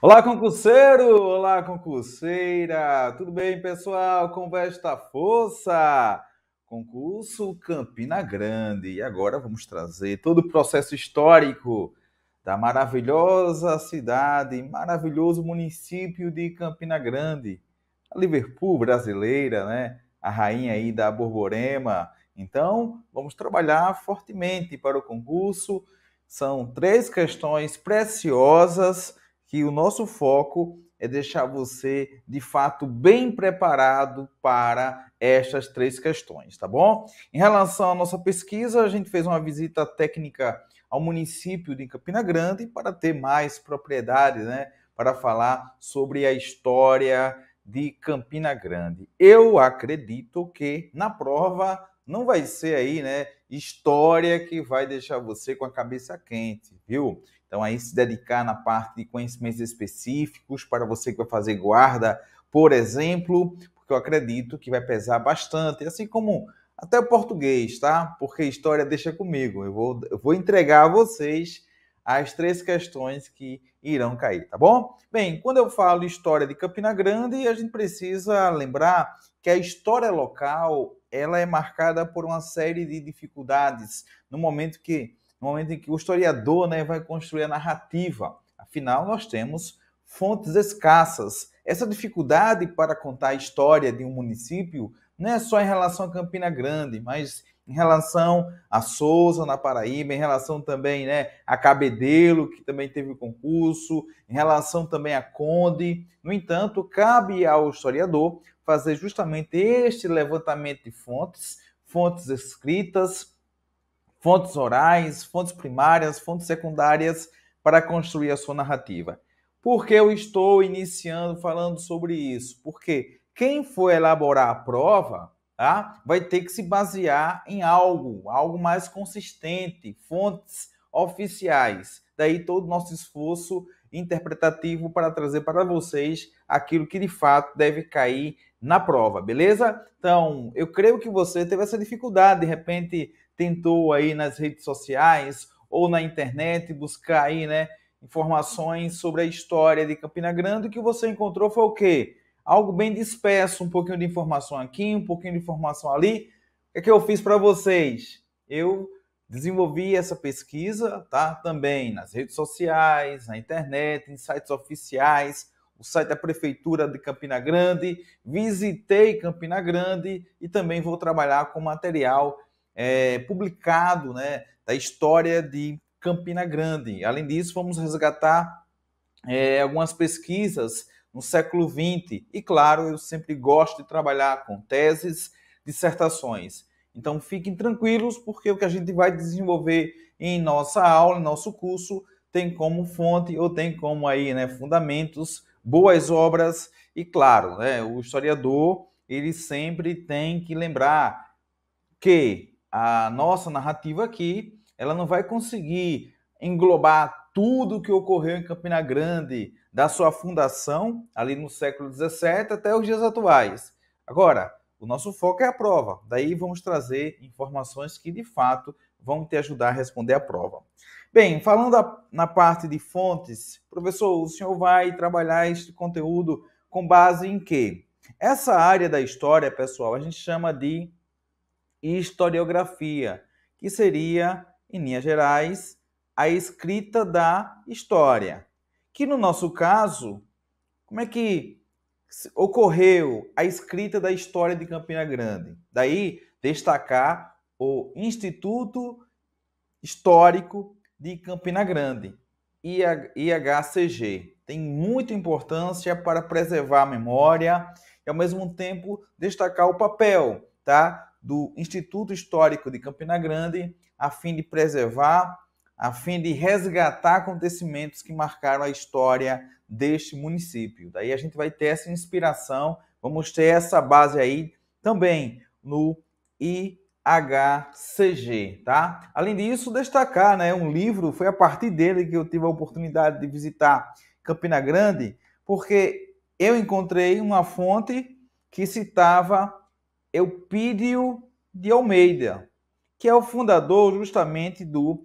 Olá, concurseiro! Olá, concurseira! Tudo bem, pessoal? Conversa vai força? Concurso Campina Grande. E agora vamos trazer todo o processo histórico da maravilhosa cidade, maravilhoso município de Campina Grande. A Liverpool brasileira, né? A rainha aí da Borborema. Então, vamos trabalhar fortemente para o concurso. São três questões preciosas que o nosso foco é deixar você de fato bem preparado para estas três questões, tá bom? Em relação à nossa pesquisa, a gente fez uma visita técnica ao município de Campina Grande para ter mais propriedade, né, para falar sobre a história de Campina Grande. Eu acredito que na prova não vai ser aí, né, história que vai deixar você com a cabeça quente, viu? Então aí se dedicar na parte de conhecimentos específicos para você que vai fazer guarda, por exemplo, porque eu acredito que vai pesar bastante, assim como até o português, tá? Porque história deixa comigo. Eu vou, eu vou entregar a vocês as três questões que irão cair, tá bom? Bem, quando eu falo história de Campina Grande, a gente precisa lembrar que a história local ela é marcada por uma série de dificuldades no momento que no momento em que o historiador né, vai construir a narrativa. Afinal, nós temos fontes escassas. Essa dificuldade para contar a história de um município não é só em relação a Campina Grande, mas em relação a Souza, na Paraíba, em relação também né, a Cabedelo, que também teve o concurso, em relação também a Conde. No entanto, cabe ao historiador fazer justamente este levantamento de fontes, fontes escritas, fontes orais, fontes primárias, fontes secundárias, para construir a sua narrativa. Por que eu estou iniciando falando sobre isso? Porque quem for elaborar a prova tá, vai ter que se basear em algo, algo mais consistente, fontes oficiais. Daí todo o nosso esforço interpretativo para trazer para vocês aquilo que de fato deve cair na prova, beleza? Então, eu creio que você teve essa dificuldade, de repente tentou aí nas redes sociais ou na internet buscar aí, né, informações sobre a história de Campina Grande, o que você encontrou foi o quê? Algo bem disperso, um pouquinho de informação aqui, um pouquinho de informação ali. O que, é que eu fiz para vocês? Eu desenvolvi essa pesquisa, tá? Também nas redes sociais, na internet, em sites oficiais, o site da Prefeitura de Campina Grande, visitei Campina Grande e também vou trabalhar com material é, publicado né, da história de Campina Grande. Além disso, vamos resgatar é, algumas pesquisas no século XX. E claro, eu sempre gosto de trabalhar com teses, dissertações. Então fiquem tranquilos, porque o que a gente vai desenvolver em nossa aula, em nosso curso, tem como fonte ou tem como aí, né, fundamentos boas obras e, claro, né, o historiador ele sempre tem que lembrar que a nossa narrativa aqui ela não vai conseguir englobar tudo o que ocorreu em Campina Grande da sua fundação ali no século XVII até os dias atuais. Agora, o nosso foco é a prova. Daí vamos trazer informações que de fato vão te ajudar a responder a prova. Bem, falando na parte de fontes, professor, o senhor vai trabalhar este conteúdo com base em quê? Essa área da história, pessoal, a gente chama de historiografia, que seria, em linhas gerais, a escrita da história. Que no nosso caso, como é que ocorreu a escrita da história de Campina Grande? Daí destacar o Instituto Histórico de Campina Grande, IHCG. Tem muita importância para preservar a memória e, ao mesmo tempo, destacar o papel tá, do Instituto Histórico de Campina Grande, a fim de preservar, a fim de resgatar acontecimentos que marcaram a história deste município. Daí a gente vai ter essa inspiração, vamos ter essa base aí também no IHCG. HCG, tá? Além disso, destacar, né, um livro, foi a partir dele que eu tive a oportunidade de visitar Campina Grande, porque eu encontrei uma fonte que citava Eupídio de Almeida, que é o fundador justamente do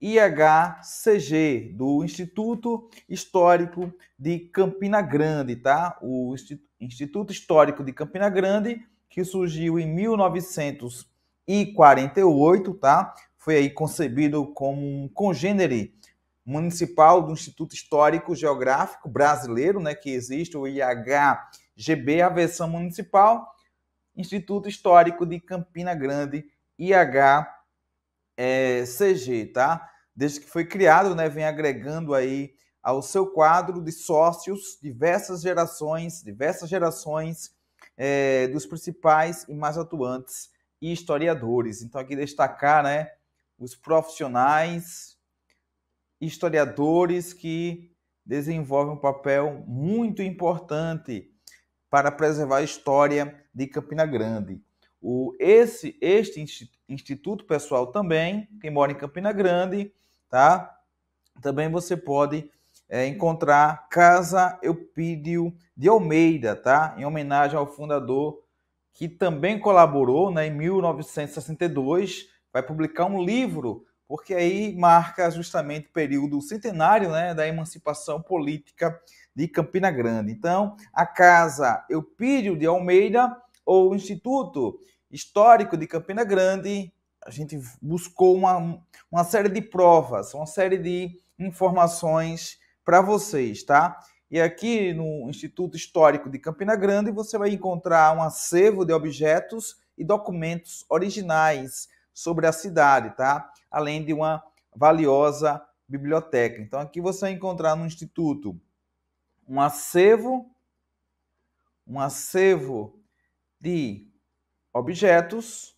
IHCG, do Instituto Histórico de Campina Grande, tá? O Instituto Histórico de Campina Grande, que surgiu em 1900 e 48, tá? Foi aí concebido como um congênere municipal do Instituto Histórico Geográfico Brasileiro, né, que existe o IHGB, a versão municipal, Instituto Histórico de Campina Grande, IHCG, tá? Desde que foi criado, né, vem agregando aí ao seu quadro de sócios diversas gerações, diversas gerações é, dos principais e mais atuantes e historiadores. Então, aqui destacar né, os profissionais historiadores que desenvolvem um papel muito importante para preservar a história de Campina Grande. O, esse, este instituto pessoal também, quem mora em Campina Grande, tá? Também você pode é, encontrar Casa Eupídio de Almeida, tá? Em homenagem ao fundador que também colaborou né, em 1962, vai publicar um livro, porque aí marca justamente o período centenário né, da emancipação política de Campina Grande. Então, a Casa Eupídio de Almeida, ou Instituto Histórico de Campina Grande, a gente buscou uma, uma série de provas, uma série de informações para vocês, tá? E aqui no Instituto Histórico de Campina Grande você vai encontrar um acervo de objetos e documentos originais sobre a cidade, tá? Além de uma valiosa biblioteca. Então aqui você vai encontrar no instituto um acervo um acervo de objetos,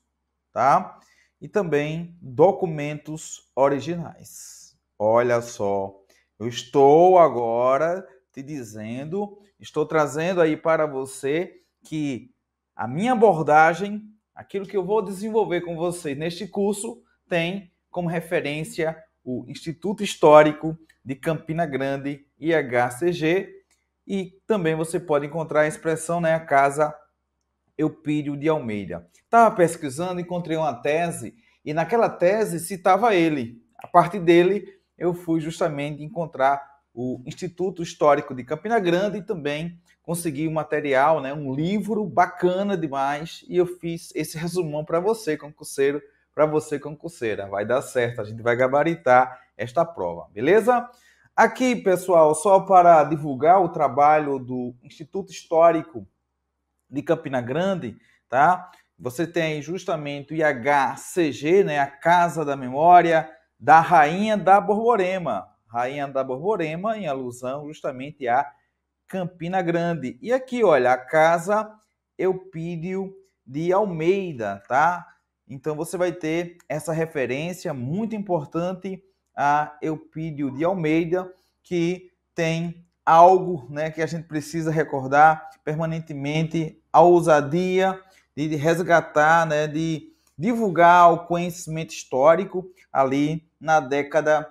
tá? E também documentos originais. Olha só, eu estou agora te dizendo, estou trazendo aí para você que a minha abordagem, aquilo que eu vou desenvolver com você neste curso, tem como referência o Instituto Histórico de Campina Grande, IHCG, e também você pode encontrar a expressão, né, a casa Eupírio de Almeida. Estava pesquisando, encontrei uma tese, e naquela tese citava ele. A partir dele, eu fui justamente encontrar o Instituto Histórico de Campina Grande e também consegui um material, né, um livro bacana demais e eu fiz esse resumão para você, concurseiro, para você, concurseira. Vai dar certo, a gente vai gabaritar esta prova, beleza? Aqui, pessoal, só para divulgar o trabalho do Instituto Histórico de Campina Grande, tá? Você tem justamente o IHCG, né, a Casa da Memória da Rainha da Borborema, Rainha da Borborema, em alusão justamente a Campina Grande. E aqui, olha, a casa Eupídio de Almeida, tá? Então você vai ter essa referência muito importante a Eupídio de Almeida, que tem algo né, que a gente precisa recordar permanentemente, a ousadia de resgatar, né, de divulgar o conhecimento histórico ali na década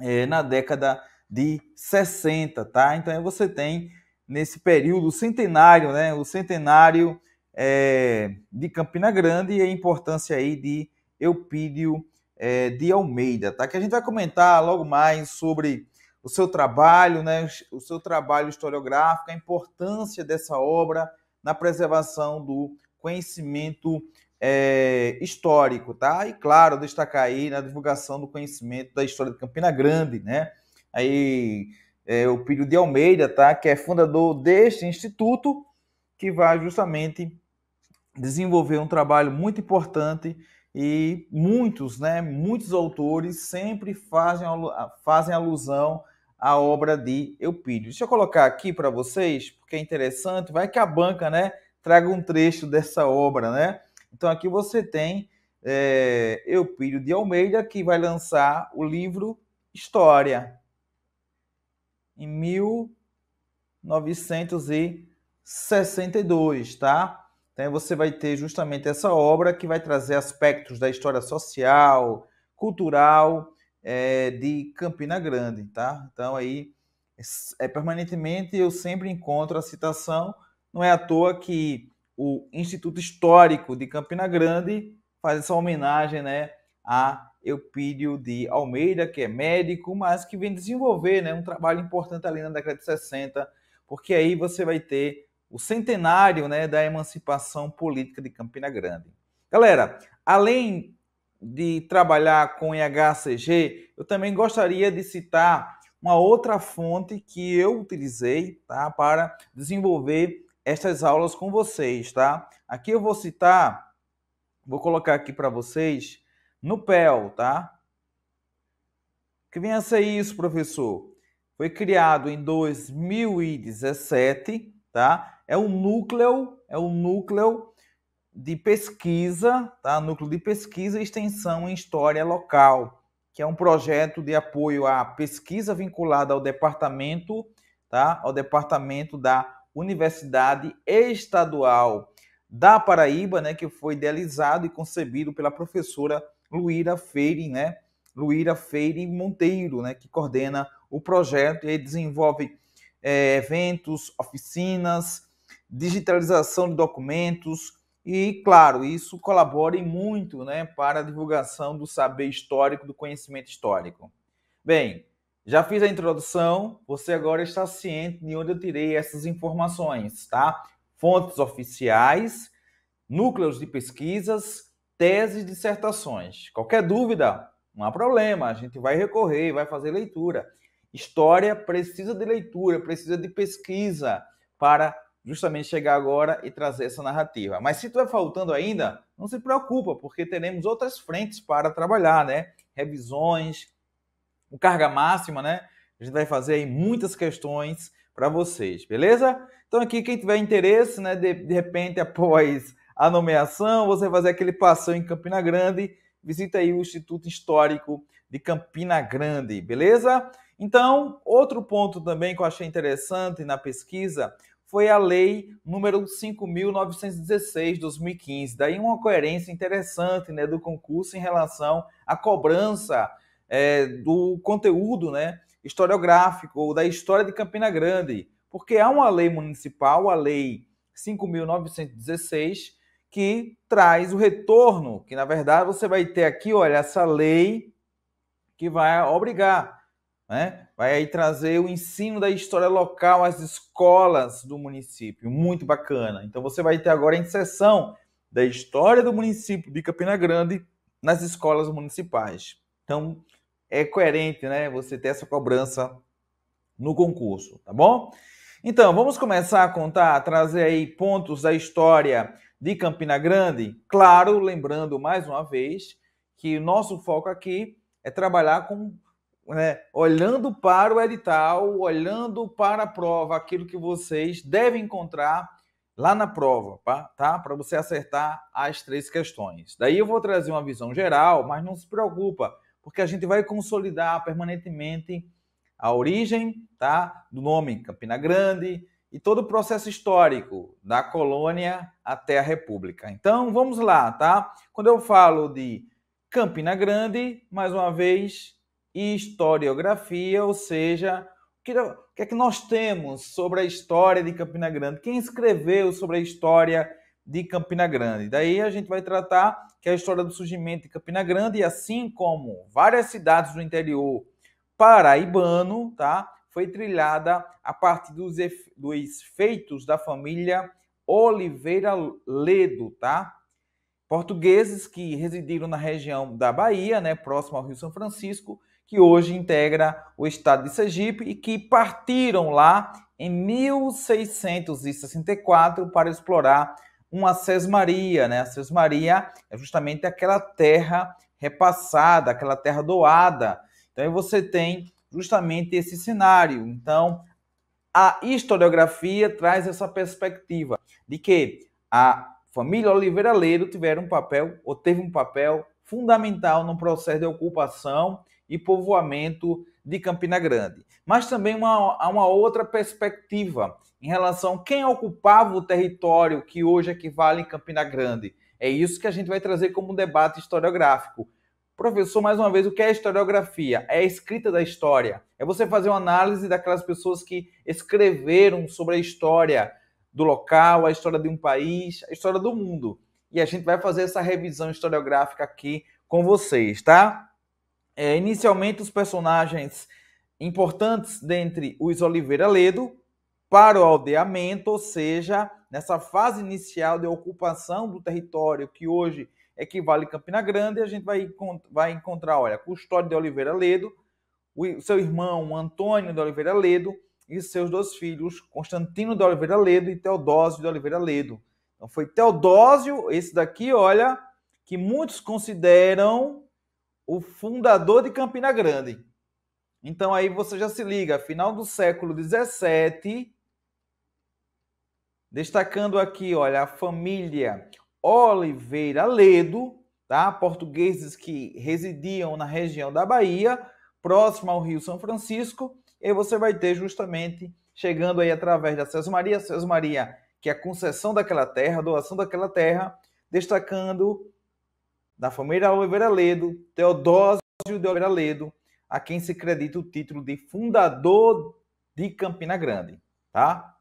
é, na década de 60, tá? Então aí você tem nesse período centenário, né? O centenário é, de Campina Grande e a importância aí de Eupídio é, de Almeida, tá? Que a gente vai comentar logo mais sobre o seu trabalho, né? O seu trabalho historiográfico, a importância dessa obra na preservação do conhecimento é, histórico, tá? E claro, destacar aí na divulgação do conhecimento da história de Campina Grande, né? Aí é, o de Almeida, tá? Que é fundador deste instituto, que vai justamente desenvolver um trabalho muito importante e muitos, né? Muitos autores sempre fazem, fazem alusão à obra de Eupílio. Deixa eu colocar aqui para vocês, porque é interessante, vai que a banca, né? Traga um trecho dessa obra, né? Então aqui você tem é, eh, Eupírio de Almeida, que vai lançar o livro História, em 1962, tá? Então você vai ter justamente essa obra que vai trazer aspectos da história social, cultural é, de Campina Grande, tá? Então aí é, é, permanentemente eu sempre encontro a citação, não é à toa que o Instituto Histórico de Campina Grande faz essa homenagem né, a Eupídio de Almeida, que é médico, mas que vem desenvolver né, um trabalho importante ali na década de 60, porque aí você vai ter o centenário né, da emancipação política de Campina Grande. Galera, além de trabalhar com IHCG, eu também gostaria de citar uma outra fonte que eu utilizei tá, para desenvolver estas aulas com vocês, tá? Aqui eu vou citar, vou colocar aqui para vocês no PEL, tá? Que vem a ser isso, professor. Foi criado em 2017, tá? É um núcleo, é um núcleo de pesquisa, tá? Núcleo de pesquisa e extensão em história local, que é um projeto de apoio à pesquisa vinculada ao departamento, tá? Ao departamento da Universidade Estadual da Paraíba, né, que foi idealizado e concebido pela professora Luíra Feire, né, Luíra Feire Monteiro, né, que coordena o projeto e desenvolve é, eventos, oficinas, digitalização de documentos e, claro, isso colabora muito né, para a divulgação do saber histórico, do conhecimento histórico. Bem, já fiz a introdução, você agora está ciente de onde eu tirei essas informações, tá? Fontes oficiais, núcleos de pesquisas, teses, dissertações. Qualquer dúvida, não há problema, a gente vai recorrer, vai fazer leitura. História precisa de leitura, precisa de pesquisa para justamente chegar agora e trazer essa narrativa. Mas se estiver faltando ainda, não se preocupa, porque teremos outras frentes para trabalhar, né? Revisões, o carga máxima, né? A gente vai fazer aí muitas questões para vocês, beleza? Então aqui quem tiver interesse, né, de, de repente após a nomeação, você fazer aquele passeio em Campina Grande, visita aí o Instituto Histórico de Campina Grande, beleza? Então, outro ponto também que eu achei interessante na pesquisa foi a lei número 5.916 2015. Daí uma coerência interessante né, do concurso em relação à cobrança é, do conteúdo né, historiográfico ou da história de Campina Grande, porque há uma lei municipal, a Lei 5.916, que traz o retorno, que na verdade você vai ter aqui, olha, essa lei que vai obrigar, né? vai aí trazer o ensino da história local às escolas do município, muito bacana. Então você vai ter agora a inserção da história do município de Campina Grande nas escolas municipais. Então, é coerente, né? Você ter essa cobrança no concurso, tá bom? Então, vamos começar a contar, a trazer aí pontos da história de Campina Grande. Claro, lembrando mais uma vez que o nosso foco aqui é trabalhar com né, olhando para o edital, olhando para a prova, aquilo que vocês devem encontrar lá na prova, tá? Para você acertar as três questões. Daí eu vou trazer uma visão geral, mas não se preocupa, porque a gente vai consolidar permanentemente a origem tá, do nome Campina Grande e todo o processo histórico da colônia até a República. Então, vamos lá, tá? Quando eu falo de Campina Grande, mais uma vez, historiografia, ou seja, o que é que nós temos sobre a história de Campina Grande? Quem escreveu sobre a história de Campina Grande? Daí a gente vai tratar que é a história do surgimento de Campina Grande, e assim como várias cidades do interior paraibano, tá? Foi trilhada a partir dos, dos feitos da família Oliveira Ledo, tá? Portugueses que residiram na região da Bahia, né, próximo ao Rio São Francisco, que hoje integra o estado de Sergipe e que partiram lá em 1664 para explorar uma sesmaria, né? A sesmaria é justamente aquela terra repassada, aquela terra doada. Então aí você tem justamente esse cenário. Então a historiografia traz essa perspectiva de que a família Oliveira Leiro tiveram um papel ou teve um papel fundamental no processo de ocupação e povoamento de Campina Grande. Mas também há uma, uma outra perspectiva em relação a quem ocupava o território que hoje equivale em Campina Grande. É isso que a gente vai trazer como um debate historiográfico. Professor, mais uma vez, o que é historiografia? É a escrita da história. É você fazer uma análise daquelas pessoas que escreveram sobre a história do local, a história de um país, a história do mundo. E a gente vai fazer essa revisão historiográfica aqui com vocês, tá? É, inicialmente, os personagens importantes dentre os Oliveira Ledo, para o aldeamento, ou seja, nessa fase inicial de ocupação do território que hoje equivale a Campina Grande, a gente vai, vai encontrar, olha, Custódio de Oliveira Ledo, o seu irmão Antônio de Oliveira Ledo e seus dois filhos, Constantino de Oliveira Ledo e Teodósio de Oliveira Ledo. Então foi Teodósio, esse daqui, olha, que muitos consideram o fundador de Campina Grande. Então aí você já se liga, final do século XVII, Destacando aqui, olha, a família Oliveira Ledo, tá? portugueses que residiam na região da Bahia, próximo ao Rio São Francisco, e você vai ter justamente, chegando aí através da César Maria, César Maria, que é a concessão daquela terra, a doação daquela terra, destacando da família Oliveira Ledo, Teodósio de Oliveira Ledo, a quem se acredita o título de fundador de Campina Grande, tá?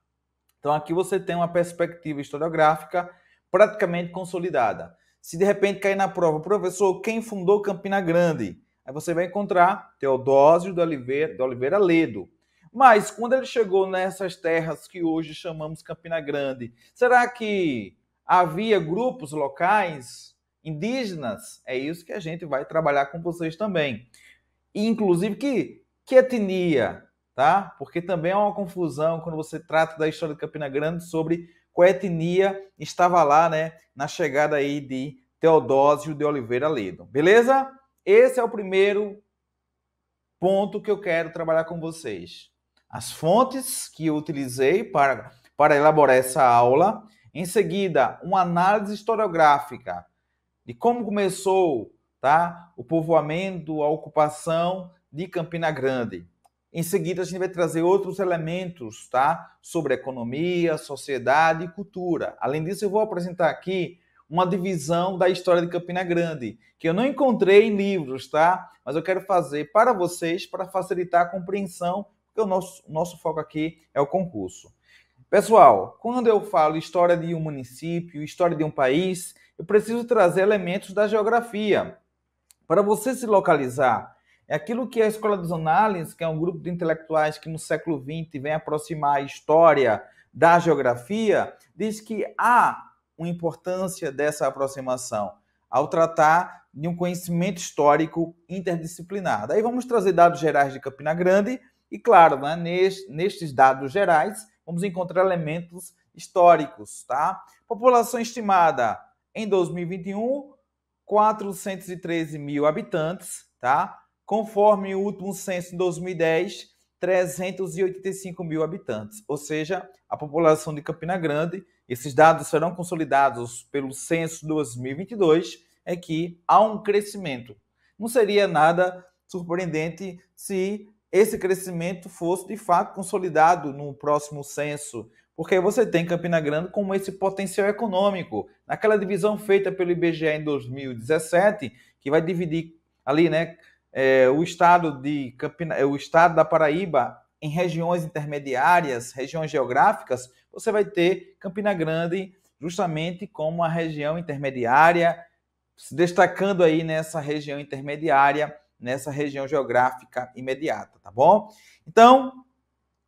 Então aqui você tem uma perspectiva historiográfica praticamente consolidada. Se de repente cair na prova, professor, quem fundou Campina Grande? Aí você vai encontrar Teodósio de Oliveira, de Oliveira Ledo. Mas quando ele chegou nessas terras que hoje chamamos Campina Grande, será que havia grupos locais indígenas? É isso que a gente vai trabalhar com vocês também. E, inclusive, que, que etnia tá? Porque também é uma confusão quando você trata da história de Campina Grande sobre qual etnia estava lá, né, na chegada aí de Teodósio de Oliveira Ledo. Beleza? Esse é o primeiro ponto que eu quero trabalhar com vocês. As fontes que eu utilizei para, para elaborar essa aula. Em seguida, uma análise historiográfica de como começou tá, o povoamento, a ocupação de Campina Grande. Em seguida, a gente vai trazer outros elementos, tá? Sobre economia, sociedade e cultura. Além disso, eu vou apresentar aqui uma divisão da história de Campina Grande, que eu não encontrei em livros, tá? Mas eu quero fazer para vocês, para facilitar a compreensão, porque o nosso, nosso foco aqui é o concurso. Pessoal, quando eu falo história de um município, história de um país, eu preciso trazer elementos da geografia. Para você se localizar é aquilo que a Escola dos Análises, que é um grupo de intelectuais que no século XX vem aproximar a história da geografia, diz que há uma importância dessa aproximação ao tratar de um conhecimento histórico interdisciplinar. Daí vamos trazer dados gerais de Campina Grande e, claro, né, nestes dados gerais vamos encontrar elementos históricos, tá? População estimada em 2021, 413 mil habitantes, tá? conforme o último censo de 2010, 385 mil habitantes, ou seja, a população de Campina Grande. Esses dados serão consolidados pelo censo 2022, é que há um crescimento. Não seria nada surpreendente se esse crescimento fosse de fato consolidado no próximo censo, porque você tem Campina Grande como esse potencial econômico. Naquela divisão feita pelo IBGE em 2017, que vai dividir ali, né, é, o estado de Campina, é, o estado da Paraíba em regiões intermediárias, regiões geográficas, você vai ter Campina Grande justamente como a região intermediária, se destacando aí nessa região intermediária, nessa região geográfica imediata, tá bom? Então,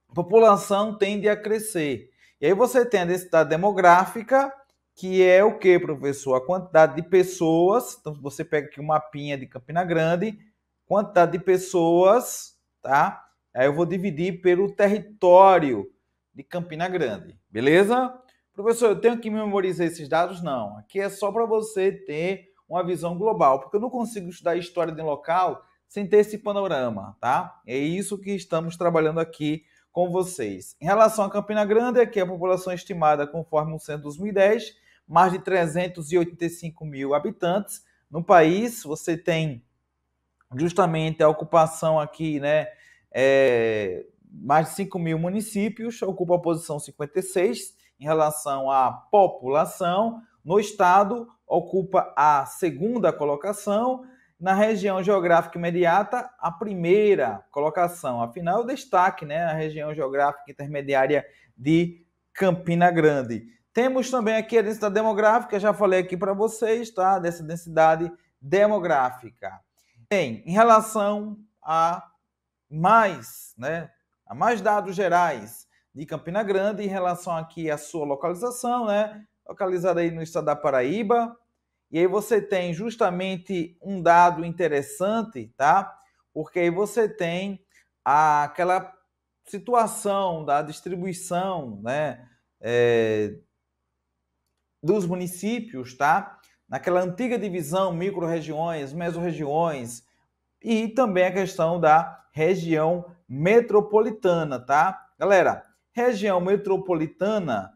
a população tende a crescer. E aí você tem a densidade demográfica, que é o que, professor? A quantidade de pessoas. Então, você pega aqui o mapinha de Campina Grande, quantidade de pessoas, tá? Aí eu vou dividir pelo território de Campina Grande, beleza? Professor, eu tenho que memorizar esses dados? Não. Aqui é só para você ter uma visão global, porque eu não consigo estudar história de um local sem ter esse panorama, tá? É isso que estamos trabalhando aqui com vocês. Em relação a Campina Grande, aqui a população é estimada conforme o censo 2010, mais de 385 mil habitantes. No país, você tem justamente a ocupação aqui, né? É, mais de 5 mil municípios ocupa a posição 56 em relação à população. No estado, ocupa a segunda colocação. Na região geográfica imediata, a primeira colocação. Afinal, é destaque né, a região geográfica intermediária de Campina Grande. Temos também aqui a densidade demográfica, já falei aqui para vocês, tá? Dessa densidade demográfica. Bem, em relação a mais, né, a mais dados gerais de Campina Grande em relação aqui à sua localização, né, localizada aí no estado da Paraíba. E aí você tem justamente um dado interessante, tá? Porque aí você tem aquela situação da distribuição, né, é, dos municípios, tá? naquela antiga divisão micro-regiões, mesorregiões e também a questão da região metropolitana, tá? Galera, região metropolitana,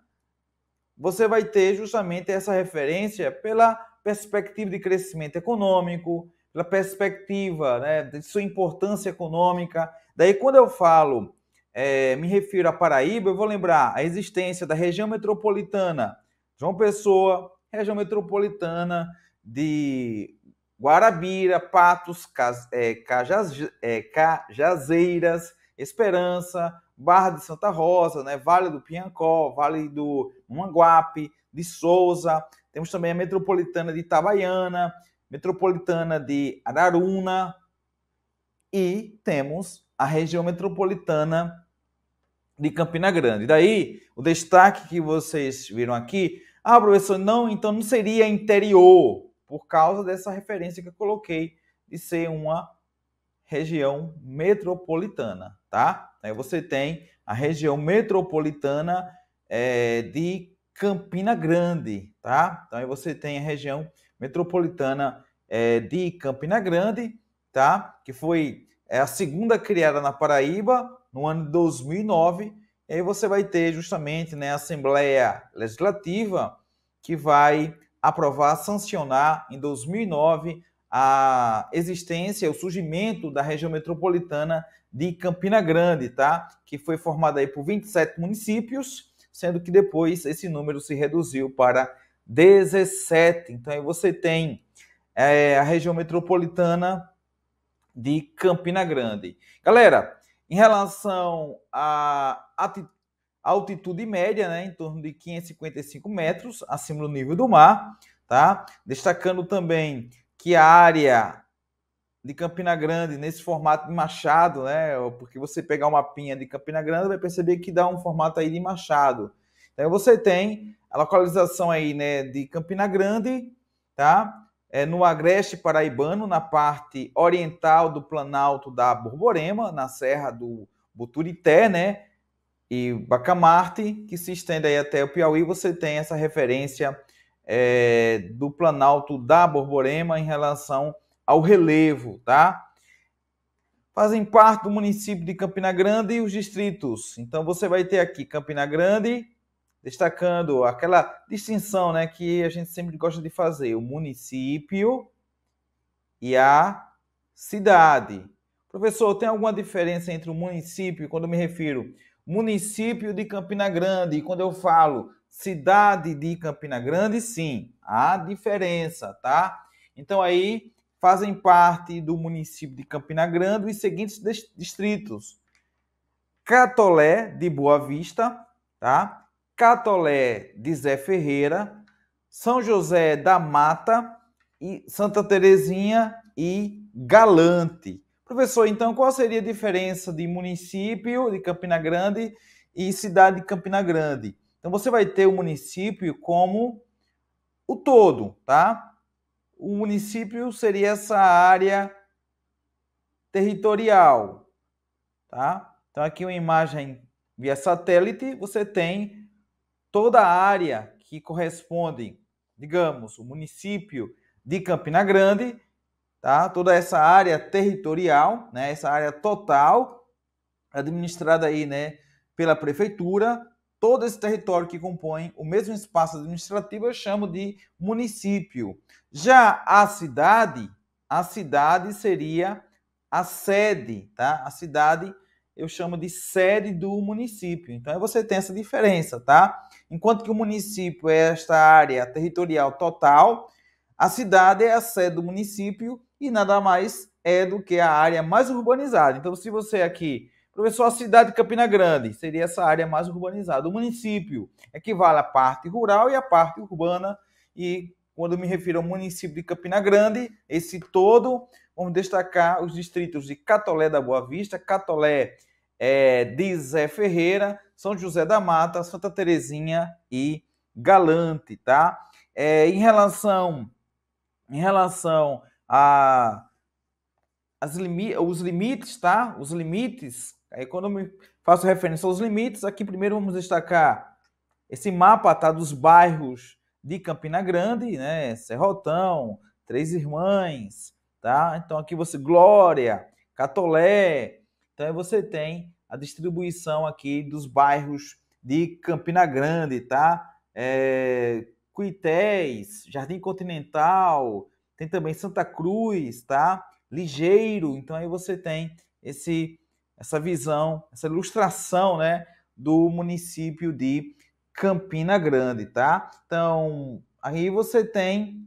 você vai ter justamente essa referência pela perspectiva de crescimento econômico, pela perspectiva né, de sua importância econômica. Daí, quando eu falo, é, me refiro à Paraíba, eu vou lembrar a existência da região metropolitana João Pessoa, região metropolitana de Guarabira, Patos, é, Cajaz, é, Cajazeiras, Esperança, Barra de Santa Rosa, né? Vale do Piancó, Vale do Manguape, de Souza. Temos também a metropolitana de Itabaiana, metropolitana de Araruna e temos a região metropolitana de Campina Grande. Daí, o destaque que vocês viram aqui ah, professor, não, então não seria interior, por causa dessa referência que eu coloquei de ser uma região metropolitana, tá? Aí você tem a região metropolitana é, de Campina Grande, tá? Então aí você tem a região metropolitana é, de Campina Grande, tá? Que foi é, a segunda criada na Paraíba no ano de 2009 e aí você vai ter justamente né, a Assembleia Legislativa que vai aprovar, sancionar em 2009 a existência, o surgimento da região metropolitana de Campina Grande, tá? Que foi formada aí por 27 municípios, sendo que depois esse número se reduziu para 17. Então aí você tem é, a região metropolitana de Campina Grande. Galera, em relação a altitude média, né, em torno de 555 metros acima do nível do mar, tá? Destacando também que a área de Campina Grande nesse formato de machado, né? Porque você pegar uma pinha de Campina Grande vai perceber que dá um formato aí de machado. Então você tem a localização aí, né, de Campina Grande, tá? É no agreste paraibano, na parte oriental do planalto da Borborema, na serra do Buturité, né? e Bacamarte, que se estende aí até o Piauí, você tem essa referência é, do Planalto da Borborema em relação ao relevo, tá? Fazem parte do município de Campina Grande e os distritos. Então você vai ter aqui Campina Grande, destacando aquela distinção né, que a gente sempre gosta de fazer, o município e a cidade. Professor, tem alguma diferença entre o município, quando eu me refiro município de Campina Grande. E quando eu falo cidade de Campina Grande, sim, há diferença, tá? Então aí fazem parte do município de Campina Grande os seguintes distritos: Catolé de Boa Vista, tá? Catolé de Zé Ferreira, São José da Mata e Santa Terezinha e Galante. Professor, então qual seria a diferença de município de Campina Grande e cidade de Campina Grande? Então você vai ter o município como o todo, tá? O município seria essa área territorial, tá? Então aqui uma imagem via satélite, você tem toda a área que corresponde, digamos, o município de Campina Grande tá? Toda essa área territorial, né? Essa área total administrada aí, né? Pela prefeitura, todo esse território que compõe o mesmo espaço administrativo eu chamo de município. Já a cidade, a cidade seria a sede, tá? A cidade eu chamo de sede do município. Então você tem essa diferença, tá? Enquanto que o município é esta área territorial total, a cidade é a sede do município e nada mais é do que a área mais urbanizada. Então, se você aqui, professor, a cidade de Campina Grande seria essa área mais urbanizada. O município equivale à parte rural e à parte urbana. E quando me refiro ao município de Campina Grande, esse todo, vamos destacar os distritos de Catolé da Boa Vista, Catolé é, de Zé Ferreira, São José da Mata, Santa Terezinha e Galante, tá? É, em relação em relação a, as limi os limites, tá? Os limites. Aí é, quando eu faço referência aos limites, aqui primeiro vamos destacar esse mapa, tá? Dos bairros de Campina Grande, né? Serrotão, Três Irmãs, tá? Então aqui você, Glória, Catolé. Então aí você tem a distribuição aqui dos bairros de Campina Grande, tá? É, Cuitéis, Jardim Continental, tem também Santa Cruz, tá? Ligeiro. Então aí você tem esse essa visão, essa ilustração, né, do município de Campina Grande, tá? Então, aí você tem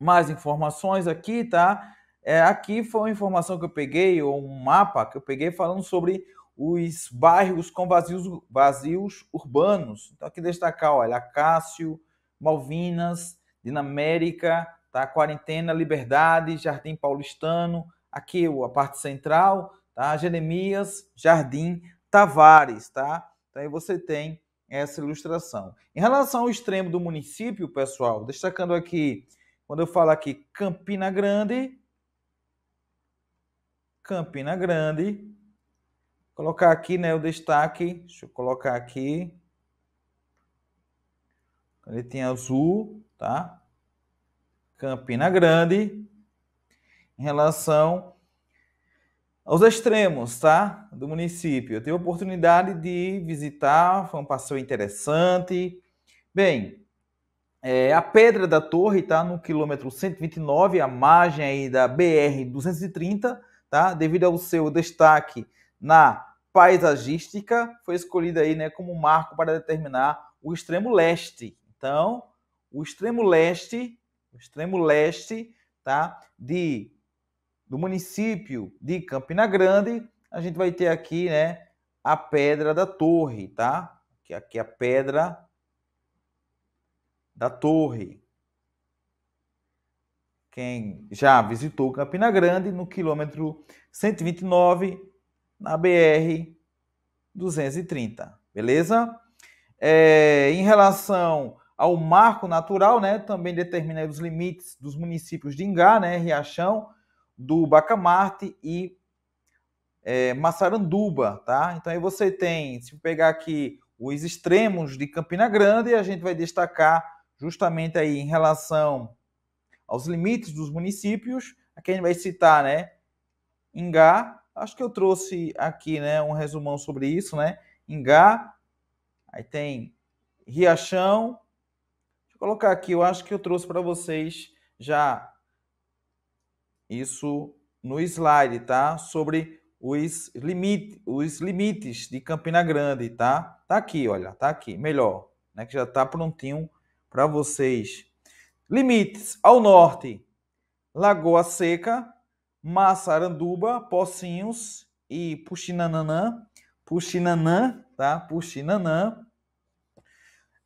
mais informações aqui, tá? É, aqui foi uma informação que eu peguei, ou um mapa que eu peguei falando sobre os bairros com vazios, vazios urbanos. Então, aqui destacar, olha, Cássio, Malvinas, Dinamérica, tá? Quarentena, Liberdade, Jardim Paulistano, aqui a parte central, tá? Jeremias, Jardim, Tavares, tá? Então aí você tem essa ilustração. Em relação ao extremo do município, pessoal, destacando aqui, quando eu falo aqui Campina Grande, Campina Grande, colocar aqui, né, o destaque, deixa eu colocar aqui, ele tem azul, tá? Campina Grande, em relação aos extremos, tá? Do município. Eu tive a oportunidade de visitar, foi um passeio interessante. Bem, é, a Pedra da Torre está no quilômetro 129, a margem aí da BR-230, tá? Devido ao seu destaque na paisagística, foi escolhida aí, né, como marco para determinar o extremo leste. Então, o extremo leste no extremo leste, tá? De do município de Campina Grande, a gente vai ter aqui, né, a Pedra da Torre, tá? Que é aqui a Pedra da Torre. Quem já visitou Campina Grande no quilômetro 129 na BR 230, beleza? É, em relação ao marco natural, né, também determina os limites dos municípios de Ingá, né, Riachão, do Bacamarte e é, Massaranduba, tá? Então aí você tem, se pegar aqui os extremos de Campina Grande, a gente vai destacar justamente aí em relação aos limites dos municípios, aqui a gente vai citar, né, Ingá, acho que eu trouxe aqui, né, um resumão sobre isso, né, Ingá, aí tem Riachão, Vou colocar aqui, eu acho que eu trouxe para vocês já isso no slide, tá? Sobre os, limite, os limites de Campina Grande, tá? Tá aqui, olha, tá aqui, melhor, né? Que já tá prontinho para vocês. Limites ao norte, Lagoa Seca, Massaranduba, Pocinhos e Puxinanã, Puxinanã, tá? Puxinanã.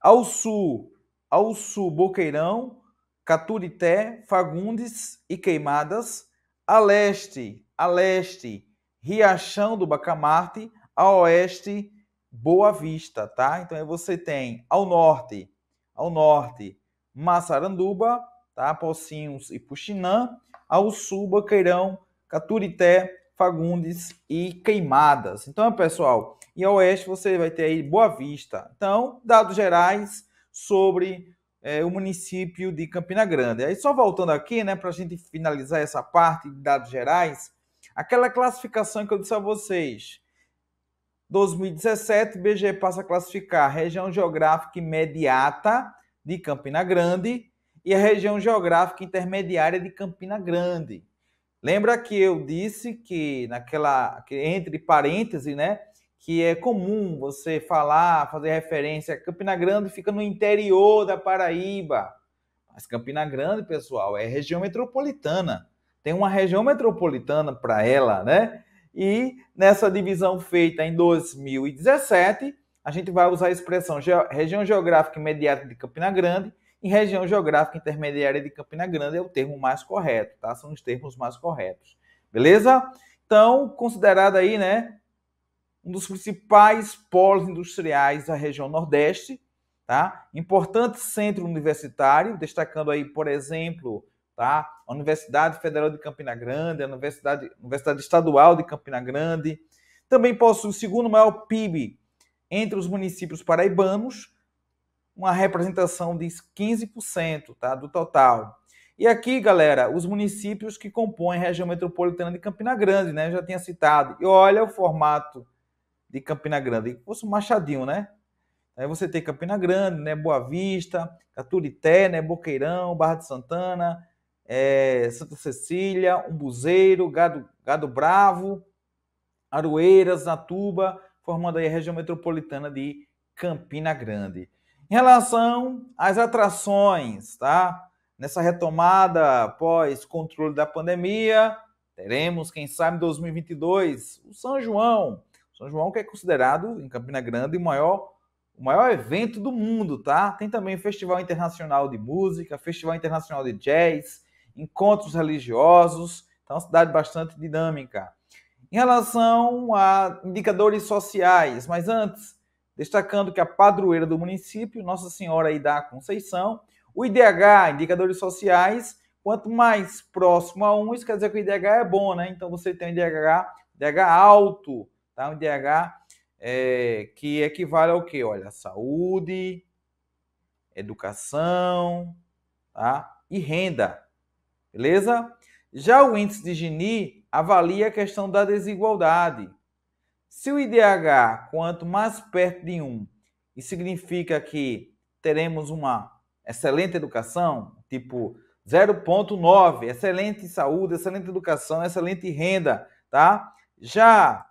Ao sul, Alçu Boqueirão, Caturité, Fagundes e Queimadas, a leste, a leste, Riachão do Bacamarte, a oeste, Boa Vista, tá? Então aí você tem ao norte, ao norte, Massaranduba, tá? Pocinhos e Puxinã, ao sul, Boqueirão, Caturité, Fagundes e Queimadas. Então, pessoal, e a oeste você vai ter aí Boa Vista. Então, dados gerais, sobre é, o município de Campina Grande. Aí só voltando aqui, né, para a gente finalizar essa parte de dados gerais, aquela classificação que eu disse a vocês. 2017, BG passa a classificar a região geográfica imediata de Campina Grande e a região geográfica intermediária de Campina Grande. Lembra que eu disse que naquela que entre parênteses, né, que é comum você falar, fazer referência. Campina Grande fica no interior da Paraíba. Mas Campina Grande, pessoal, é região metropolitana. Tem uma região metropolitana para ela, né? E nessa divisão feita em 2017, a gente vai usar a expressão região geográfica imediata de Campina Grande e região geográfica intermediária de Campina Grande é o termo mais correto, tá? São os termos mais corretos. Beleza? Então, considerado aí, né, um dos principais polos industriais da região Nordeste, tá? Importante centro universitário, destacando aí, por exemplo, tá? A Universidade Federal de Campina Grande, a Universidade, Universidade Estadual de Campina Grande. Também possui o segundo maior PIB entre os municípios paraibanos, uma representação de 15% tá, do total. E aqui, galera, os municípios que compõem a região metropolitana de Campina Grande, né? Eu já tinha citado. E olha o formato de Campina Grande, que fosse um Machadinho, né? Aí você tem Campina Grande, né? Boa Vista, Caturité, né? Boqueirão, Barra de Santana, é, Santa Cecília, Umbuzeiro, Gado, Gado Bravo, Aroeiras, Natuba, formando aí a região metropolitana de Campina Grande. Em relação às atrações, tá? Nessa retomada pós controle da pandemia, teremos, quem sabe, 2022, o São João, são João que é considerado, em Campina Grande, o maior, o maior evento do mundo, tá? Tem também Festival Internacional de Música, Festival Internacional de Jazz, encontros religiosos. Então, é uma cidade bastante dinâmica. Em relação a indicadores sociais, mas antes, destacando que a padroeira do município, Nossa Senhora da Conceição, o IDH, indicadores sociais, quanto mais próximo a um, isso quer dizer que o IDH é bom, né? Então você tem o IDH, IDH alto, Tá? Um DH é, que equivale ao que? Olha, saúde, educação tá? e renda. Beleza? Já o índice de Gini avalia a questão da desigualdade. Se o IDH, quanto mais perto de 1, um, significa que teremos uma excelente educação, tipo 0.9, excelente saúde, excelente educação, excelente renda, tá? Já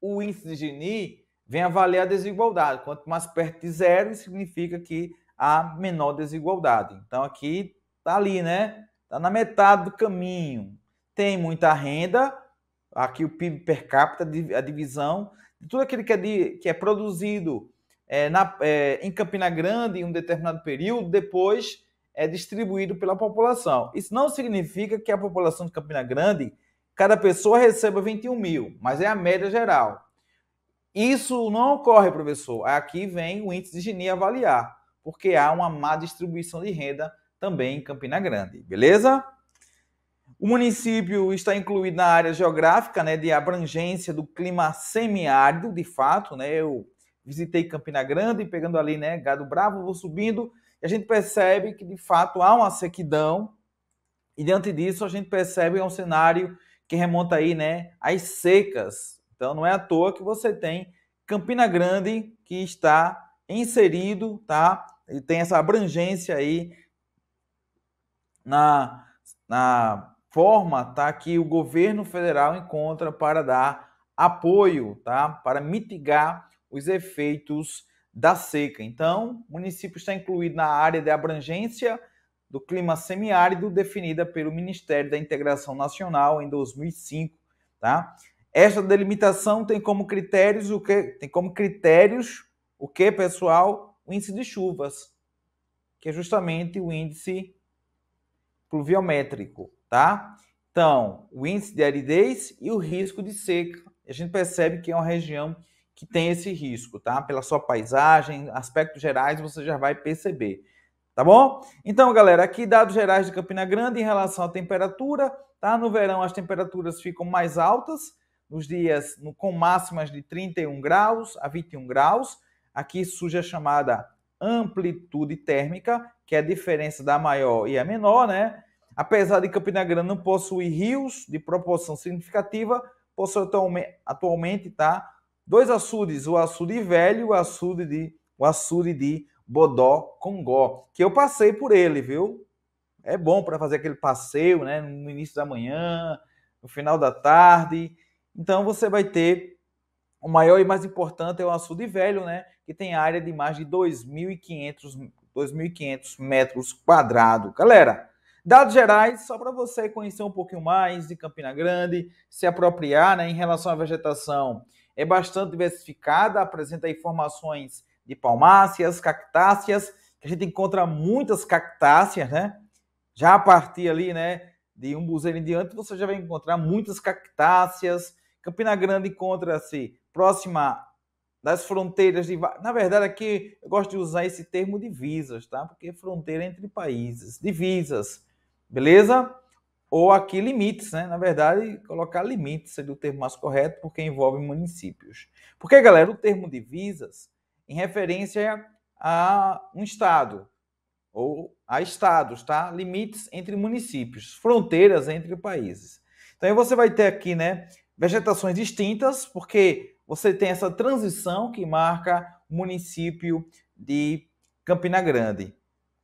o índice de Gini vem avaliar a desigualdade. Quanto mais perto de zero, significa que há menor desigualdade. Então aqui está ali, né? Está na metade do caminho. Tem muita renda, aqui o PIB per capita, a divisão, tudo aquilo que é, de, que é produzido é, na, é, em Campina Grande em um determinado período, depois é distribuído pela população. Isso não significa que a população de Campina Grande cada pessoa receba 21 mil, mas é a média geral. Isso não ocorre, professor. Aqui vem o índice de Gini avaliar, porque há uma má distribuição de renda também em Campina Grande, beleza? O município está incluído na área geográfica né, de abrangência do clima semiárido, de fato. Né, eu visitei Campina Grande, pegando ali né, gado bravo, vou subindo, e a gente percebe que, de fato, há uma sequidão. E, diante disso, a gente percebe um cenário que remonta aí, né, às secas. Então não é à toa que você tem Campina Grande que está inserido, tá? E tem essa abrangência aí na, na forma, tá, que o governo federal encontra para dar apoio, tá, para mitigar os efeitos da seca. Então, o município está incluído na área de abrangência do clima semiárido definida pelo Ministério da Integração Nacional em 2005, tá? Esta delimitação tem como critérios o que tem como critérios o que, pessoal, o índice de chuvas, que é justamente o índice pluviométrico, tá? Então, o índice de aridez e o risco de seca. A gente percebe que é uma região que tem esse risco, tá? Pela sua paisagem, aspectos gerais, você já vai perceber. Tá bom? Então, galera, aqui dados gerais de Campina Grande em relação à temperatura, tá? No verão as temperaturas ficam mais altas, nos dias com máximas de 31 graus a 21 graus. Aqui surge a chamada amplitude térmica, que é a diferença da maior e a menor, né? Apesar de Campina Grande não possuir rios de proporção significativa, possui atualmente, tá? Dois açudes, o açude velho e o açude de, o açude de Bodó Congó, que eu passei por ele, viu? É bom para fazer aquele passeio, né? No início da manhã, no final da tarde. Então você vai ter o maior e mais importante é o açude velho, né? Que tem área de mais de 2.500 2.500 metros quadrados. Galera, dados gerais, só para você conhecer um pouquinho mais de Campina Grande, se apropriar né, em relação à vegetação. É bastante diversificada, apresenta informações de palmáceas, cactáceas, que a gente encontra muitas cactáceas, né? Já a partir ali, né, de um buzeiro em diante, você já vai encontrar muitas cactáceas. Campina Grande encontra-se próxima das fronteiras de. Na verdade, aqui eu gosto de usar esse termo divisas, tá? Porque é fronteira entre países, divisas, beleza? Ou aqui limites, né? Na verdade, colocar limites seria o termo mais correto, porque envolve municípios. Porque, galera, o termo divisas em referência a um estado ou a estados, tá? Limites entre municípios, fronteiras entre países. Então aí você vai ter aqui, né, vegetações distintas, porque você tem essa transição que marca o município de Campina Grande.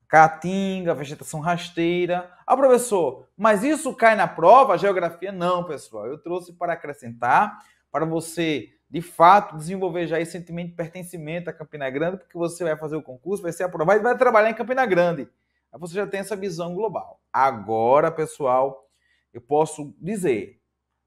Caatinga, vegetação rasteira. Ah, professor, mas isso cai na prova, a geografia? Não, pessoal. Eu trouxe para acrescentar, para você de fato, desenvolver já esse sentimento de pertencimento a Campina Grande, porque você vai fazer o concurso, vai ser aprovado e vai trabalhar em Campina Grande. Aí você já tem essa visão global. Agora, pessoal, eu posso dizer,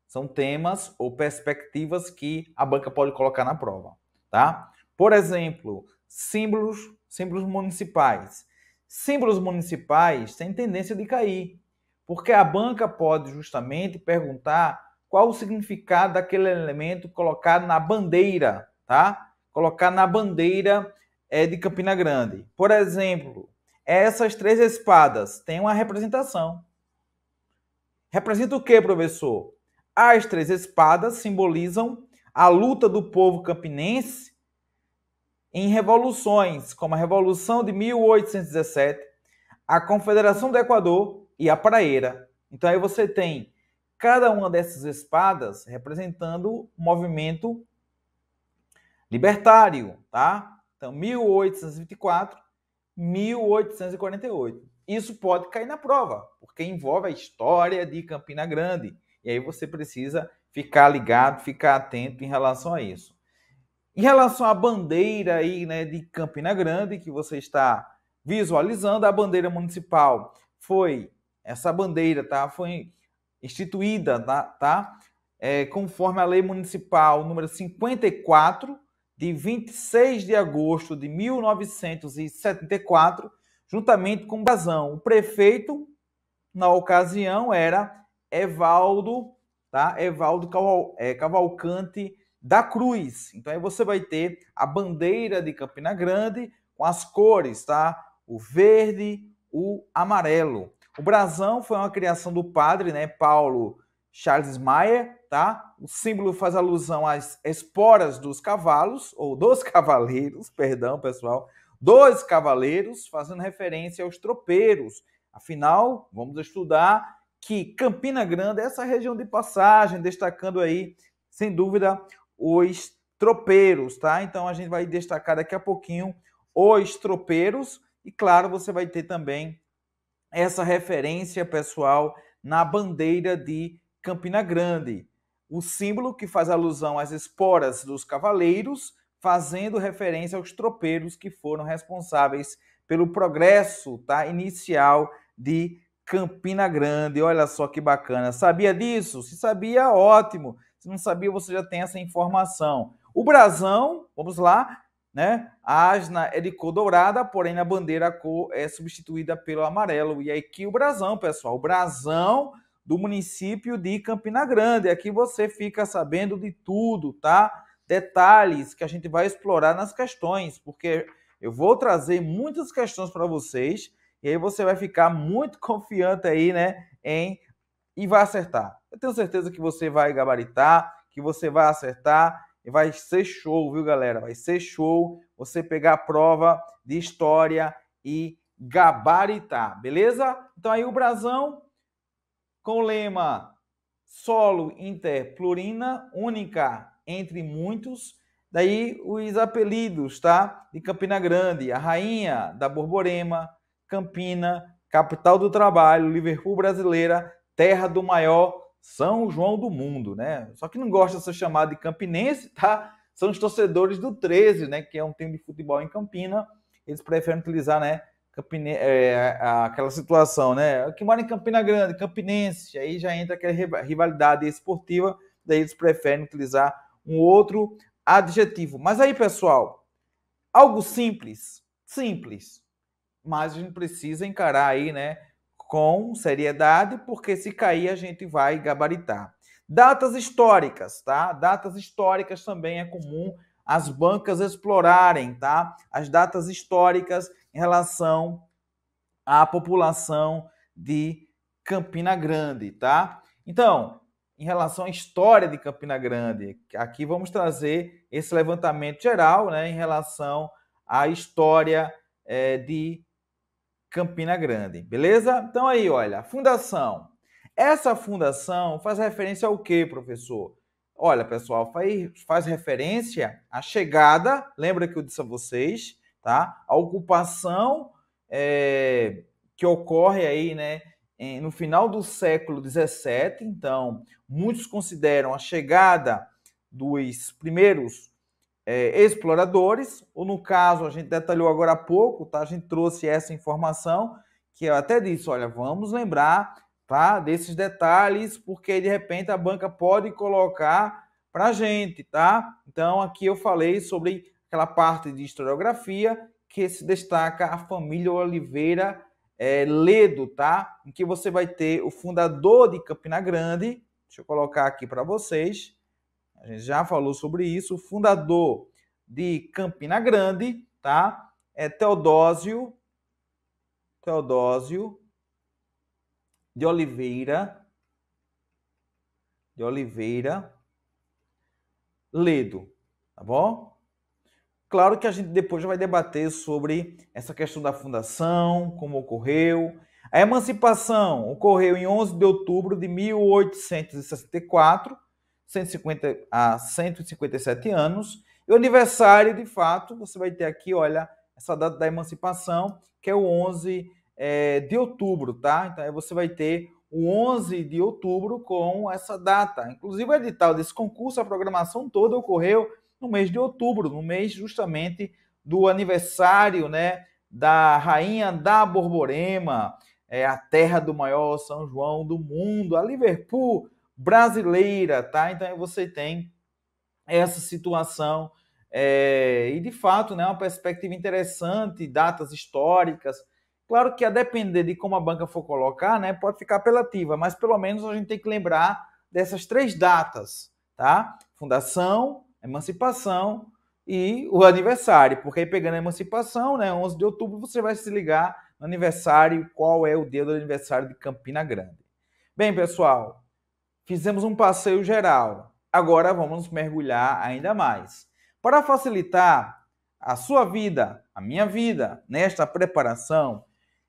são temas ou perspectivas que a banca pode colocar na prova, tá? Por exemplo, símbolos, símbolos municipais. Símbolos municipais têm tendência de cair, porque a banca pode justamente perguntar qual o significado daquele elemento colocado na bandeira, tá? Colocar na bandeira é, de Campina Grande. Por exemplo, essas três espadas têm uma representação. Representa o que, professor? As três espadas simbolizam a luta do povo campinense em revoluções, como a Revolução de 1817, a Confederação do Equador e a Praeira. Então aí você tem Cada uma dessas espadas representando movimento libertário, tá? Então, 1824, 1848. Isso pode cair na prova, porque envolve a história de Campina Grande. E aí você precisa ficar ligado, ficar atento em relação a isso. Em relação à bandeira aí, né, de Campina Grande que você está visualizando, a bandeira municipal foi essa bandeira, tá? Foi instituída, tá? tá? É, conforme a Lei Municipal número 54, de 26 de agosto de 1974, juntamente com Brazão. O prefeito, na ocasião, era Evaldo, tá? Evaldo é, Cavalcante da Cruz. Então aí você vai ter a bandeira de Campina Grande com as cores, tá? O verde, o amarelo. O brasão foi uma criação do padre, né, Paulo Charles Maier, tá? O símbolo faz alusão às esporas dos cavalos, ou dos cavaleiros, perdão, pessoal, dos cavaleiros, fazendo referência aos tropeiros. Afinal, vamos estudar que Campina Grande é essa região de passagem, destacando aí, sem dúvida, os tropeiros, tá? Então a gente vai destacar daqui a pouquinho os tropeiros e claro, você vai ter também essa referência, pessoal, na bandeira de Campina Grande. O símbolo que faz alusão às esporas dos cavaleiros, fazendo referência aos tropeiros que foram responsáveis pelo progresso tá, inicial de Campina Grande. Olha só que bacana. Sabia disso? Se sabia, ótimo. Se não sabia, você já tem essa informação. O brasão, vamos lá, né? A asna é de cor dourada, porém na bandeira a cor é substituída pelo amarelo. E aqui o brasão, pessoal, o brasão do município de Campina Grande. Aqui você fica sabendo de tudo, tá? Detalhes que a gente vai explorar nas questões, porque eu vou trazer muitas questões para vocês e aí você vai ficar muito confiante aí, né, em e vai acertar. Eu tenho certeza que você vai gabaritar, que você vai acertar e vai ser show, viu, galera? Vai ser show você pegar a prova de história e gabaritar, beleza? Então aí o brasão com o lema solo inter plurina única entre muitos. Daí os apelidos, tá? De Campina Grande, a rainha da Borborema, Campina, capital do trabalho, Liverpool brasileira, terra do maior são João do Mundo, né? Só que não gosta de ser chamado de campinense, tá? São os torcedores do 13, né? Que é um time de futebol em Campina. Eles preferem utilizar, né? Campine... É, aquela situação, né? Que mora em Campina Grande, Campinense. Aí já entra aquela rivalidade esportiva. Daí eles preferem utilizar um outro adjetivo. Mas aí, pessoal, algo simples, simples, mas a gente precisa encarar aí, né, com seriedade, porque se cair a gente vai gabaritar. Datas históricas, tá? Datas históricas também é comum as bancas explorarem, tá? As datas históricas em relação à população de Campina Grande, tá? Então, em relação à história de Campina Grande, aqui vamos trazer esse levantamento geral, né, em relação à história é, de Campina Grande, beleza? Então aí, olha, fundação. Essa fundação faz referência ao quê, professor? Olha, pessoal, faz, faz referência à chegada, lembra que eu disse a vocês, tá? A ocupação é, que ocorre aí, né, no final do século XVII. Então, muitos consideram a chegada dos primeiros é, exploradores, ou no caso, a gente detalhou agora há pouco, tá? A gente trouxe essa informação que eu até disse, olha, vamos lembrar, tá, desses detalhes, porque de repente a banca pode colocar para gente, tá? Então aqui eu falei sobre aquela parte de historiografia que se destaca a família Oliveira é, Ledo, tá? Em que você vai ter o fundador de Campina Grande, deixa eu colocar aqui para vocês, a gente já falou sobre isso. O fundador de Campina Grande, tá? É Teodósio Teodósio de Oliveira de Oliveira Ledo, tá bom? Claro que a gente depois vai debater sobre essa questão da fundação, como ocorreu. A emancipação ocorreu em 11 de outubro de 1864, 150 a 157 anos. E o aniversário, de fato, você vai ter aqui, olha, essa data da emancipação, que é o 11 é, de outubro, tá? Então, você vai ter o 11 de outubro com essa data. Inclusive, o edital desse concurso, a programação toda ocorreu no mês de outubro, no mês justamente do aniversário, né, da rainha da Borborema, é a terra do maior São João do mundo, a Liverpool, brasileira, tá? Então você tem essa situação é, e de fato, né, uma perspectiva interessante, datas históricas. Claro que a depender de como a banca for colocar, né, pode ficar apelativa, mas pelo menos a gente tem que lembrar dessas três datas, tá? Fundação, emancipação e o aniversário, porque aí pegando a emancipação, né, 11 de outubro, você vai se ligar no aniversário, qual é o dia do aniversário de Campina Grande. Bem, pessoal, Fizemos um passeio geral. Agora vamos mergulhar ainda mais. Para facilitar a sua vida, a minha vida, nesta preparação,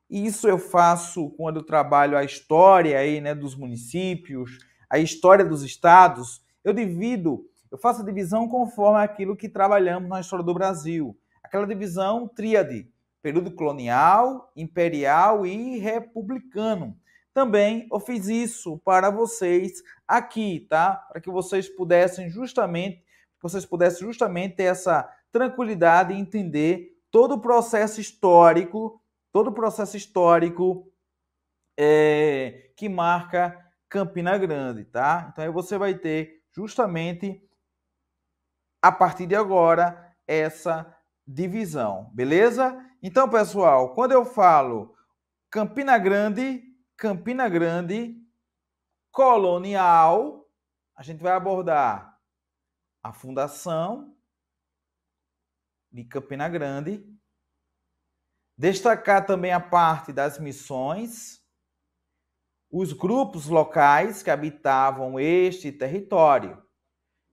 e isso eu faço quando eu trabalho a história aí, né, dos municípios, a história dos estados, eu divido, eu faço a divisão conforme aquilo que trabalhamos na história do Brasil. Aquela divisão tríade, período colonial, imperial e republicano também eu fiz isso para vocês aqui, tá? Para que vocês pudessem justamente, vocês pudessem justamente ter essa tranquilidade e entender todo o processo histórico, todo o processo histórico é, que marca Campina Grande, tá? Então aí você vai ter justamente a partir de agora essa divisão, beleza? Então, pessoal, quando eu falo Campina Grande, Campina Grande, Colonial. A gente vai abordar a fundação de Campina Grande. Destacar também a parte das missões, os grupos locais que habitavam este território.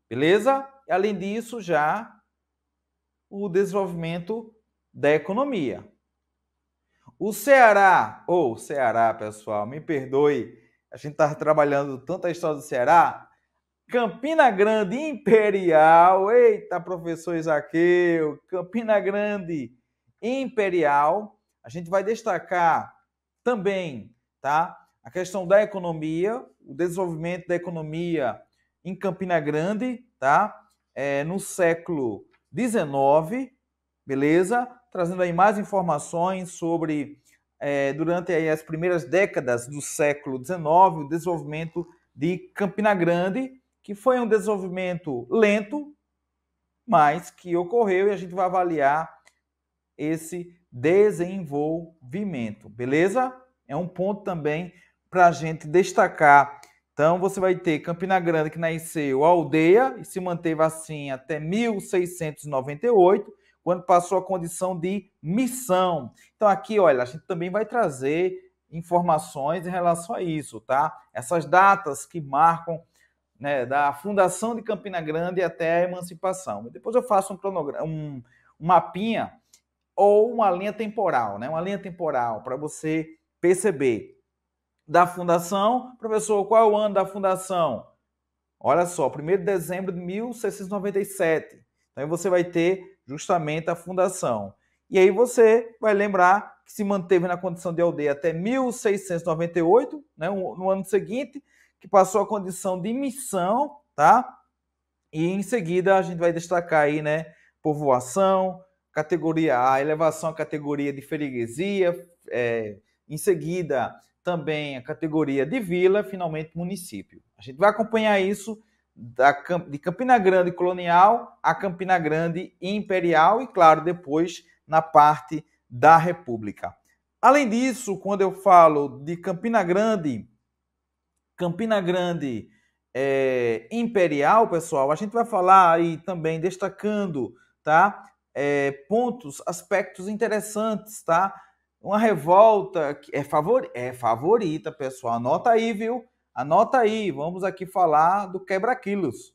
Beleza? E, além disso, já o desenvolvimento da economia. O Ceará, ou oh, Ceará, pessoal, me perdoe, a gente está trabalhando tanta história do Ceará. Campina Grande Imperial, eita, professor Isaqueu, Campina Grande Imperial. A gente vai destacar também, tá? A questão da economia, o desenvolvimento da economia em Campina Grande, tá? É, no século XIX, beleza? trazendo aí mais informações sobre, é, durante as primeiras décadas do século XIX, o desenvolvimento de Campina Grande, que foi um desenvolvimento lento, mas que ocorreu e a gente vai avaliar esse desenvolvimento, beleza? É um ponto também para a gente destacar. Então, você vai ter Campina Grande, que nasceu aldeia e se manteve assim até 1698, quando passou a condição de missão. Então, aqui, olha, a gente também vai trazer informações em relação a isso, tá? Essas datas que marcam né, da fundação de Campina Grande até a emancipação. Depois eu faço um cronograma, um, um mapinha ou uma linha temporal, né? Uma linha temporal para você perceber da fundação. Professor, qual é o ano da fundação? Olha só, 1 de dezembro de 1697. Então você vai ter justamente a fundação. E aí você vai lembrar que se manteve na condição de aldeia até 1698, né, no ano seguinte, que passou a condição de missão, tá? E em seguida a gente vai destacar aí, né, povoação, categoria A, elevação à categoria de freguesia, é, em seguida também a categoria de vila, finalmente município. A gente vai acompanhar isso da, de Campina Grande colonial a Campina Grande imperial e, claro, depois na parte da República. Além disso, quando eu falo de Campina Grande, Campina Grande é, imperial, pessoal, a gente vai falar aí também destacando, tá? É, pontos, aspectos interessantes, tá? Uma revolta que é, favor, é favorita, pessoal. Anota aí, viu? Anota aí, vamos aqui falar do quebra-quilos.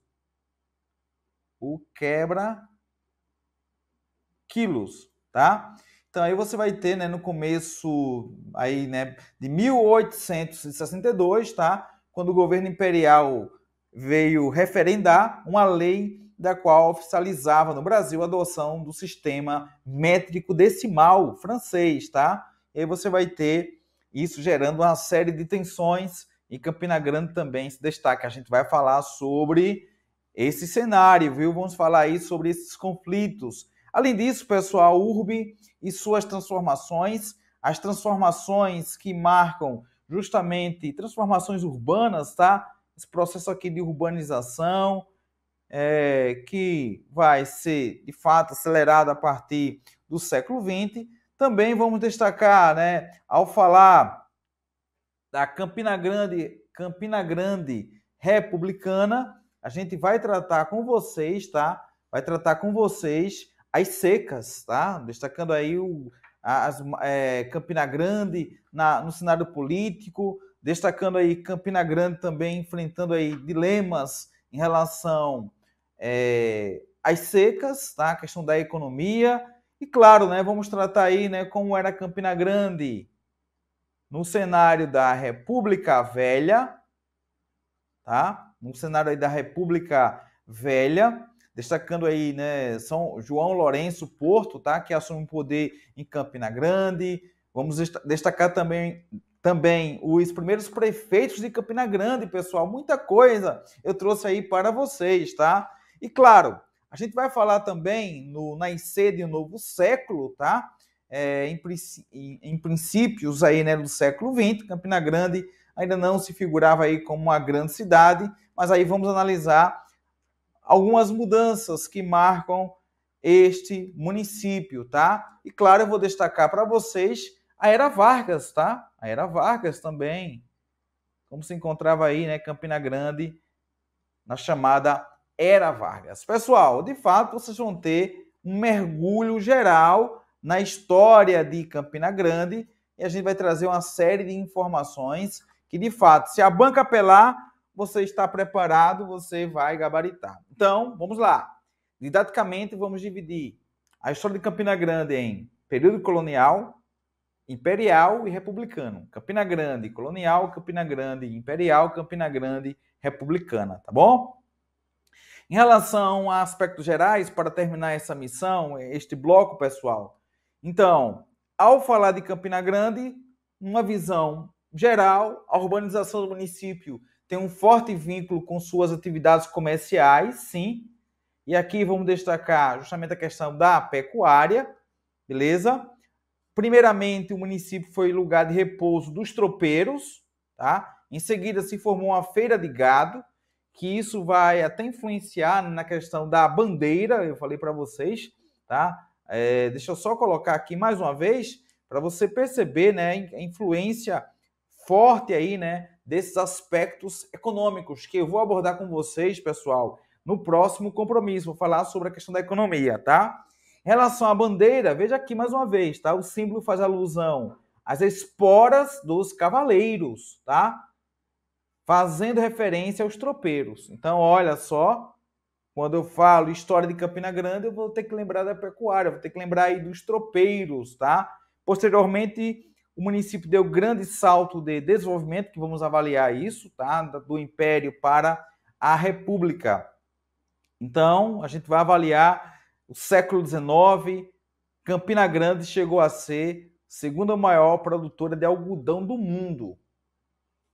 O quebra-quilos, tá? Então aí você vai ter, né, no começo aí, né, de 1862, tá? Quando o governo imperial veio referendar uma lei da qual oficializava no Brasil a adoção do sistema métrico decimal francês, tá? E aí você vai ter isso gerando uma série de tensões e Campina Grande também se destaca. A gente vai falar sobre esse cenário, viu? Vamos falar aí sobre esses conflitos. Além disso, pessoal, urbe e suas transformações, as transformações que marcam justamente transformações urbanas, tá? Esse processo aqui de urbanização, é, que vai ser de fato acelerado a partir do século XX. Também vamos destacar, né, ao falar da Campina Grande, Campina Grande Republicana, a gente vai tratar com vocês, tá? Vai tratar com vocês as secas, tá? Destacando aí o, as, é, Campina Grande na, no cenário político, destacando aí Campina Grande também enfrentando aí dilemas em relação é, às secas, tá? A questão da economia. E claro, né, vamos tratar aí, né, como era Campina Grande no cenário da República Velha, tá? No cenário aí da República Velha, destacando aí, né, São João Lourenço Porto, tá? Que assume o poder em Campina Grande. Vamos destacar também também os primeiros prefeitos de Campina Grande, pessoal. Muita coisa eu trouxe aí para vocês, tá? E claro, a gente vai falar também no nascer de um novo século, tá? é, em, em, princípios aí, né, do século XX, Campina Grande ainda não se figurava aí como uma grande cidade, mas aí vamos analisar algumas mudanças que marcam este município, tá? E claro, eu vou destacar para vocês a Era Vargas, tá? A Era Vargas também, como se encontrava aí, né, Campina Grande, na chamada Era Vargas. Pessoal, de fato, vocês vão ter um mergulho geral na história de Campina Grande e a gente vai trazer uma série de informações que, de fato, se a banca apelar, você está preparado, você vai gabaritar. Então, vamos lá. Didaticamente, vamos dividir a história de Campina Grande em período colonial, imperial e republicano. Campina Grande colonial, Campina Grande imperial, Campina Grande republicana, tá bom? Em relação a aspectos gerais, para terminar essa missão, este bloco, pessoal, então, ao falar de Campina Grande, uma visão geral, a urbanização do município tem um forte vínculo com suas atividades comerciais, sim. E aqui vamos destacar justamente a questão da pecuária, beleza? Primeiramente, o município foi lugar de repouso dos tropeiros, tá? Em seguida, se formou uma feira de gado, que isso vai até influenciar na questão da bandeira, eu falei para vocês, tá? É, deixa eu só colocar aqui mais uma vez para você perceber né, a influência forte aí, né, desses aspectos econômicos que eu vou abordar com vocês, pessoal, no próximo compromisso. Vou falar sobre a questão da economia, tá? Em relação à bandeira, veja aqui mais uma vez, tá? O símbolo faz alusão às esporas dos cavaleiros, tá? Fazendo referência aos tropeiros. Então, olha só, quando eu falo história de Campina Grande, eu vou ter que lembrar da pecuária, vou ter que lembrar aí dos tropeiros, tá? Posteriormente, o município deu grande salto de desenvolvimento, que vamos avaliar isso, tá? Do império para a república. Então, a gente vai avaliar o século XIX, Campina Grande chegou a ser segunda maior produtora de algodão do mundo.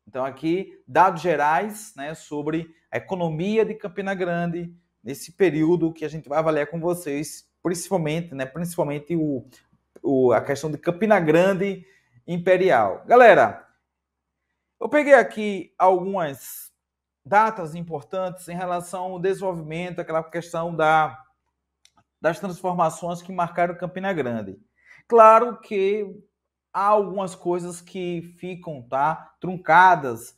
Então, aqui, dados gerais né, sobre a economia de Campina Grande, nesse período que a gente vai avaliar com vocês, principalmente, né, principalmente o, o a questão de Campina Grande Imperial. Galera, eu peguei aqui algumas datas importantes em relação ao desenvolvimento, aquela questão da, das transformações que marcaram Campina Grande. Claro que há algumas coisas que ficam tá, truncadas,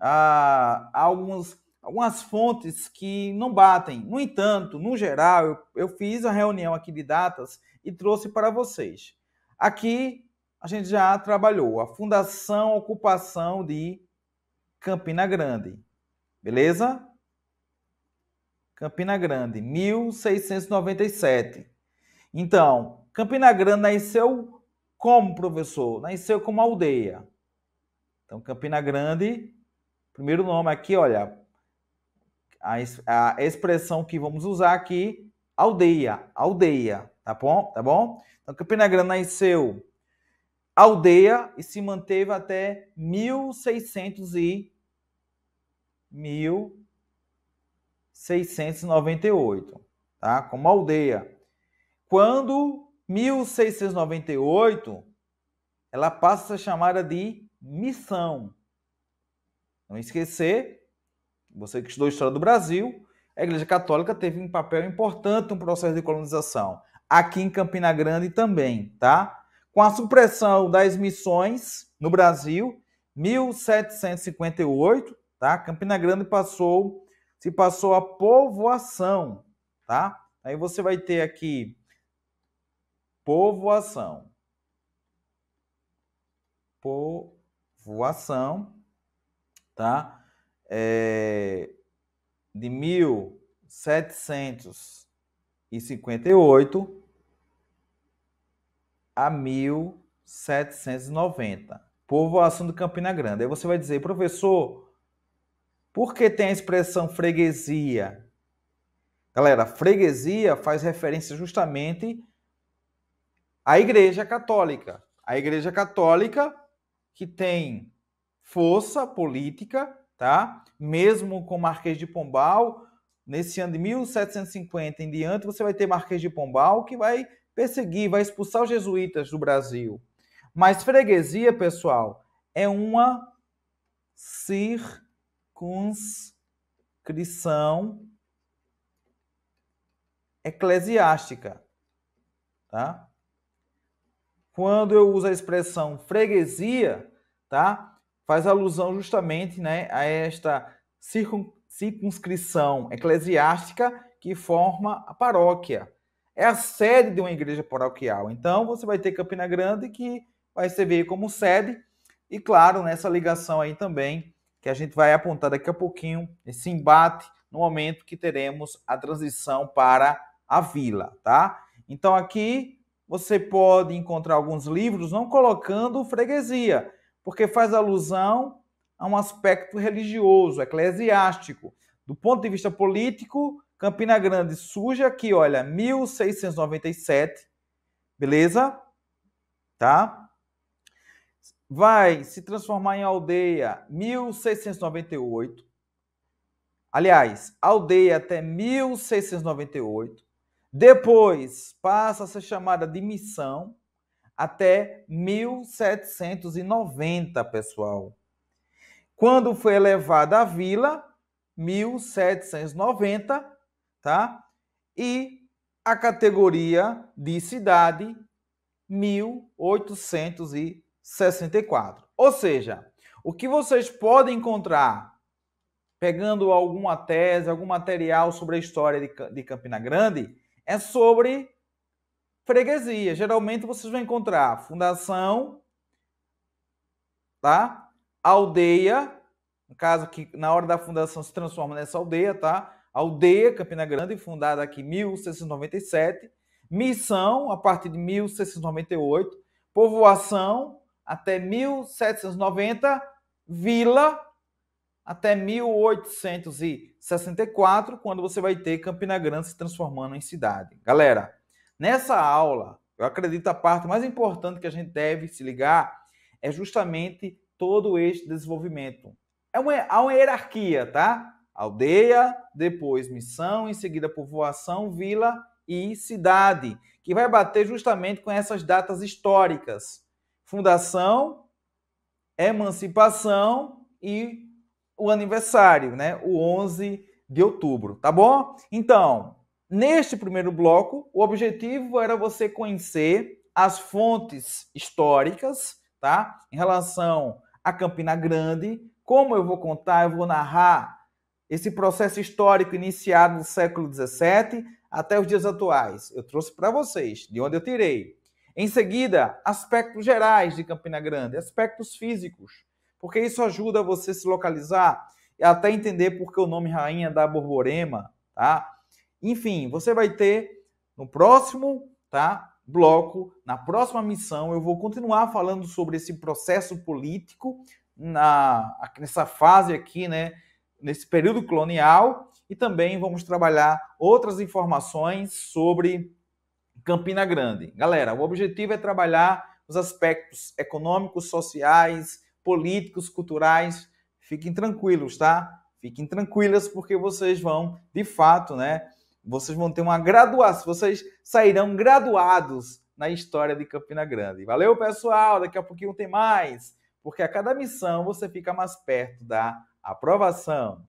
ah, há algumas algumas fontes que não batem. No entanto, no geral, eu, eu fiz a reunião aqui de datas e trouxe para vocês. Aqui a gente já trabalhou a Fundação Ocupação de Campina Grande. Beleza? Campina Grande, 1697. Então, Campina Grande nasceu como professor? Nasceu como aldeia. Então, Campina Grande, primeiro nome aqui, olha, a, a expressão que vamos usar aqui, aldeia, aldeia, tá bom? Tá bom? Então, Campina Grande nasceu aldeia e se manteve até 1600 e 1698, tá? Como aldeia. Quando 1698, ela passa a ser chamada de missão. Não esquecer você que estudou História do Brasil, a Igreja Católica teve um papel importante no processo de colonização, aqui em Campina Grande também, tá? Com a supressão das missões no Brasil, 1758, tá? Campina Grande passou, se passou a povoação, tá? Aí você vai ter aqui povoação. Povoação, tá? é, de 1758 a 1790. Povoação de Campina Grande. Aí você vai dizer, professor, por que tem a expressão freguesia? Galera, freguesia faz referência justamente à Igreja Católica. A Igreja Católica que tem força política tá? Mesmo com Marquês de Pombal, nesse ano de 1750 em diante, você vai ter Marquês de Pombal que vai perseguir, vai expulsar os jesuítas do Brasil. Mas freguesia, pessoal, é uma circunscrição eclesiástica, tá? Quando eu uso a expressão freguesia, tá? faz alusão justamente né, a esta circunscrição eclesiástica que forma a paróquia. É a sede de uma igreja paroquial. Então, você vai ter Campina Grande, que vai servir como sede, e claro, nessa ligação aí também, que a gente vai apontar daqui a pouquinho, esse embate no momento que teremos a transição para a vila, tá? Então, aqui você pode encontrar alguns livros não colocando freguesia, porque faz alusão a um aspecto religioso, eclesiástico. Do ponto de vista político, Campina Grande surge aqui, olha, 1697, beleza? Tá? Vai se transformar em aldeia 1698. Aliás, aldeia até 1698. Depois passa a ser chamada de missão, até 1790, pessoal. Quando foi elevada a vila, 1790, tá? E a categoria de cidade, 1864. Ou seja, o que vocês podem encontrar pegando alguma tese, algum material sobre a história de Campina Grande é sobre freguesia. Geralmente vocês vão encontrar fundação, tá? Aldeia, no caso que na hora da fundação se transforma nessa aldeia, tá? Aldeia Campina Grande, fundada aqui em 1697, missão a partir de 1698, povoação até 1790, vila até 1864, quando você vai ter Campina Grande se transformando em cidade. Galera, Nessa aula, eu acredito a parte mais importante que a gente deve se ligar é justamente todo este desenvolvimento. É uma, há uma hierarquia, tá? Aldeia, depois missão, em seguida povoação, vila e cidade, que vai bater justamente com essas datas históricas: fundação, emancipação e o aniversário, né? O 11 de outubro, tá bom? Então, Neste primeiro bloco, o objetivo era você conhecer as fontes históricas, tá? Em relação a Campina Grande, como eu vou contar, eu vou narrar esse processo histórico iniciado no século XVII até os dias atuais. Eu trouxe para vocês de onde eu tirei. Em seguida, aspectos gerais de Campina Grande, aspectos físicos, porque isso ajuda você se localizar e até entender por que o nome Rainha da Borborema, tá? Enfim, você vai ter no próximo tá, bloco, na próxima missão, eu vou continuar falando sobre esse processo político na, nessa fase aqui, né, nesse período colonial, e também vamos trabalhar outras informações sobre Campina Grande. Galera, o objetivo é trabalhar os aspectos econômicos, sociais, políticos, culturais. Fiquem tranquilos, tá? Fiquem tranquilas porque vocês vão, de fato, né, vocês vão ter uma graduação, vocês sairão graduados na história de Campina Grande. Valeu, pessoal! Daqui a pouquinho tem mais, porque a cada missão você fica mais perto da aprovação.